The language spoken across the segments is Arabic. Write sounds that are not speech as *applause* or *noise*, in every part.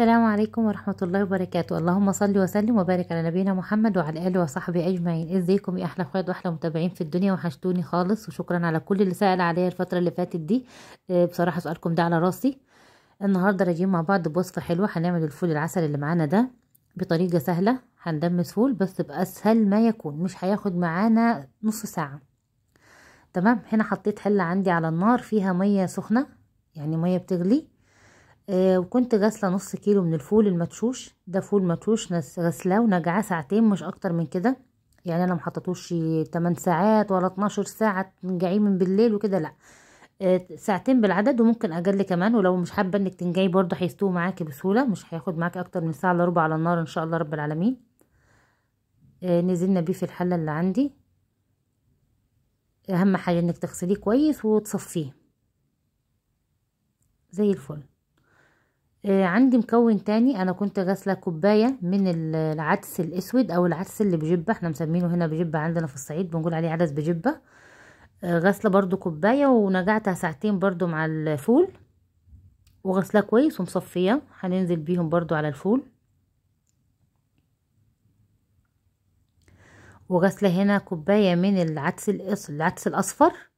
السلام عليكم ورحمة الله وبركاته اللهم صل وسلم وبارك على نبينا محمد وعلى آله وصحبه أجمعين ازيكم يا أحلى أخوات وأحلى متابعين في الدنيا وحشتوني خالص وشكرا على كل اللي سأل عليا الفترة اللي فاتت دي آه، بصراحة سؤالكم ده على راسي النهاردة راجعين مع بعض بوصفة حلوة هنعمل الفول العسل اللي معانا ده بطريقة سهلة هندمس فول بس بأسهل ما يكون مش هياخد معانا نص ساعة تمام هنا حطيت حلة عندي على النار فيها مية سخنة يعني مية بتغلي آه وكنت غاسله نص كيلو من الفول المدشوش ده فول مدشوش غسلاه ونجعاه ساعتين مش اكتر من كده يعني انا محطتوش 8 ساعات ولا 12 ساعه تنجعيه من بالليل وكده لا آه، ساعتين بالعدد وممكن اجل كمان ولو مش حابه انك تنجعي برضه هيستوي معاكي بسهوله مش هياخد معاكي اكتر من ساعه الا ربع على النار ان شاء الله رب العالمين آه، نزلنا بيه في الحله اللي عندي اهم حاجه انك تغسليه كويس وتصفيه زي الفل آه، عندي مكون تاني انا كنت غاسله كوبايه من العدس الاسود او العدس اللي بجبه احنا مسمينه هنا بجبه عندنا في الصعيد بنقول عليه عدس بجبه آه، غاسله برضو كوبايه ونقعتها ساعتين برضو مع الفول وغسلها كويس ومصفيه هننزل بيهم برضو على الفول وغسله هنا كوبايه من العدس العدس الاصفر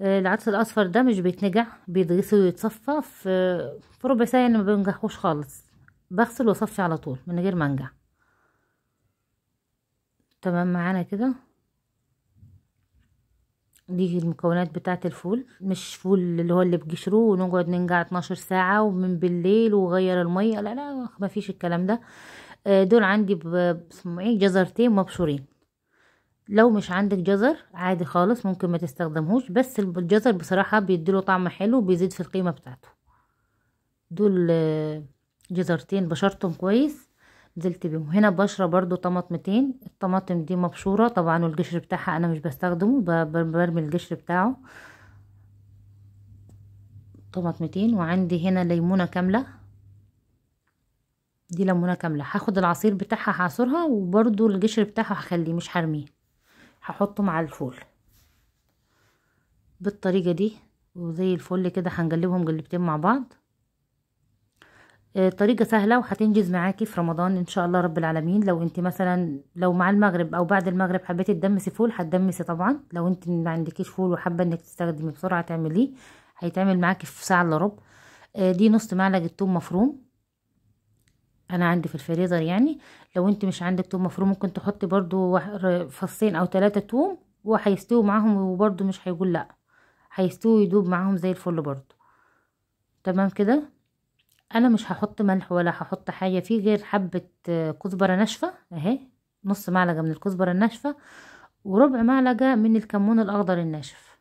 آه، العدس الاصفر ده مش بيتنجع بيتغسل ويتصفى آه، في ربع ساعه انا يعني ما بنجحوش خالص بغسل واصفي على طول من غير ما انجع تمام معانا كده دي المكونات بتاعه الفول مش فول اللي هو اللي بقشره ونقعد ننجع 12 ساعه ومن بالليل وغير الميه لا لا ما فيش الكلام ده آه، دول عندي بسمعين إيه؟ جزرتين مبشورين لو مش عندك جزر عادي خالص ممكن ما تستخدمهوش بس الجزر بصراحة بيديله طعم حلو وبيزيد في القيمة بتاعته دول آه، جزرتين بشرتهم كويس نزلت بيهم هنا بشرة برضو طماطمتين الطماطم دي مبشورة طبعا والقشر بتاعها انا مش بستخدمه برمي القشر بتاعه طماطمتين وعندي هنا ليمونة كاملة دي ليمونة كاملة هاخد العصير بتاعها هعصرها وبرضو القشر بتاعها هخليه مش هرميه هحطه مع الفول بالطريقه دي وزي الفل كده هنقلبهم جلبتين مع بعض آه، طريقه سهله وهتنجز معاكي في رمضان ان شاء الله رب العالمين لو انت مثلا لو مع المغرب او بعد المغرب حبيتي تدمسي فول هتدمسي طبعا لو انت ما عندكيش فول وحابه انك تستخدمي بسرعه تعمليه هيتعمل معاكي في ساعه الا ربع آه، دي نص معلقه ثوم مفروم انا عندي في الفريزر يعني لو انت مش عندك توم مفروم ممكن تحطي برضو فصين او ثلاثة توم وهيستوي معاهم وبرضو مش هيقول لا هيستوي يدوب معاهم زي الفل برضو تمام كده انا مش هحط ملح ولا هحط حاجة فيه غير حبة آه، كزبرة ناشفة اهي نص معلقة من الكزبرة الناشفة وربع معلقة من الكمون الاخضر الناشف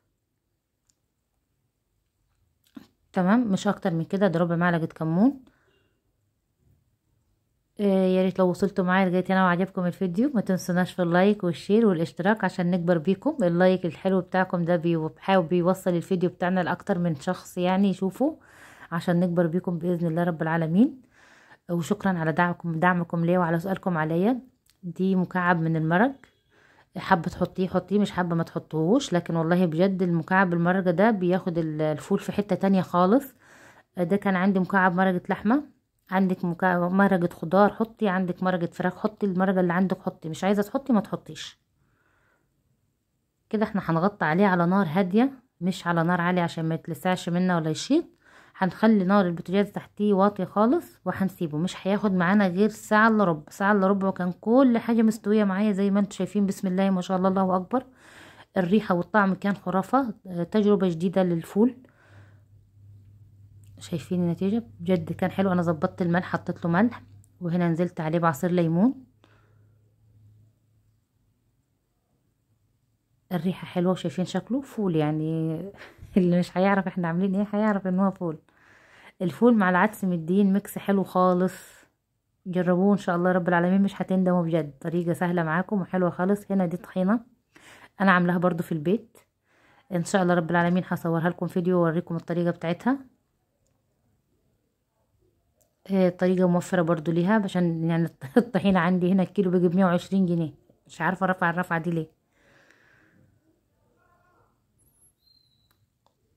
تمام مش اكتر من كده ده ربع معلقة كمون آه، يا ريت لو وصلتوا معايا لغايه هنا وعجبكم الفيديو ما تنسوناش في اللايك والشير والاشتراك عشان نكبر بيكم اللايك الحلو بتاعكم ده بيحاول بيوصل الفيديو بتاعنا لاكتر من شخص يعني يشوفه عشان نكبر بيكم باذن الله رب العالمين وشكرا على دعمكم دعمكم ليا وعلى سؤالكم عليا دي مكعب من المرج حابه تحطيه حطيه مش حابه ما تحطوهوش لكن والله بجد المكعب المرج ده بياخد الفول في حته تانية خالص ده كان عندي مكعب مرجه لحمه عندك مكع... مرقة خضار حطي عندك مرقة فراخ حطي المرقة اللي عندك حطي مش عايزة تحطي ما تحطيش كده احنا هنغطي عليه على نار هادية مش على نار عالية عشان ما يتلسعش منا ولا يشيط هنخلي نار البوتجاز تحتيه واطية خالص وهنسيبه مش هياخد معانا غير ساعة الا ربع ساعة الا ربع وكان كل حاجة مستوية معايا زي ما انتوا شايفين بسم الله ما شاء الله الله اكبر الريحة والطعم كان خرافة تجربة جديدة للفول شايفين النتيجة بجد كان حلو انا ظبطت الملح حطيت له ملح وهنا نزلت عليه بعصير ليمون الريحة حلوة وشايفين شكله فول يعني *laughs* اللي مش هيعرف احنا عاملين ايه هيعرف ان هو فول الفول مع العدس مدين ميكس حلو خالص جربوه ان شاء الله رب العالمين مش هتندموا بجد طريقه سهله معاكم وحلوه خالص هنا دي طحينه انا عاملاها برضو في البيت ان شاء الله رب العالمين هصورها لكم فيديو واوريكم الطريقه بتاعتها آه، طريقة موفرة برضو ليها عشان يعني *laughs* الطحينة عندي هنا الكيلو بيجيب مية وعشرين جنيه مش عارفة رفع الرفعة دي ليه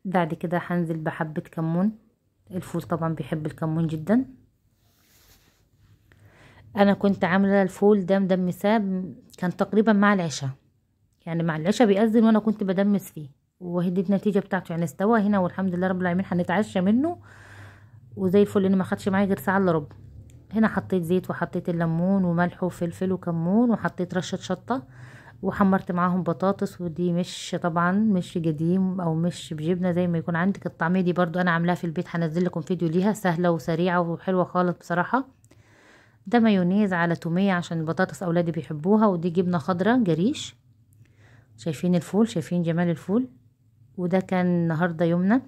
بعد كده هنزل بحبة كمون الفول طبعا بيحب الكمون جدا انا كنت عاملة الفول ده مدمساه كان تقريبا مع العشاء يعني مع العشاء بيأذن وانا كنت بدمس فيه وهدي النتيجة بتاعته يعني استوى هنا والحمد لله رب العالمين هنتعشى منه وزي الفل ان ما خدش معايا غير ساعه الا ربع هنا حطيت زيت وحطيت الليمون وملح وفلفل وكمون وحطيت رشه شطه وحمرت معاهم بطاطس ودي مش طبعا مش قديم او مش بجبنه زي ما يكون عندك الطعميه دي برضو انا عاملاها في البيت هنزل لكم فيديو ليها سهله وسريعه وحلوه خالص بصراحه ده مايونيز على توميه عشان البطاطس اولادي بيحبوها ودي جبنه خضراء جريش شايفين الفول شايفين جمال الفول وده كان النهارده يومنا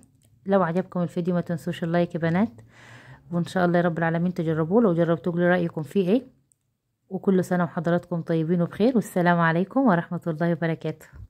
لو عجبكم الفيديو ما تنسوش اللايك يا بنات وان شاء الله يا رب العالمين تجربوه لو جربتوه لي رايكم فيه ايه وكل سنه وحضراتكم طيبين وبخير والسلام عليكم ورحمه الله وبركاته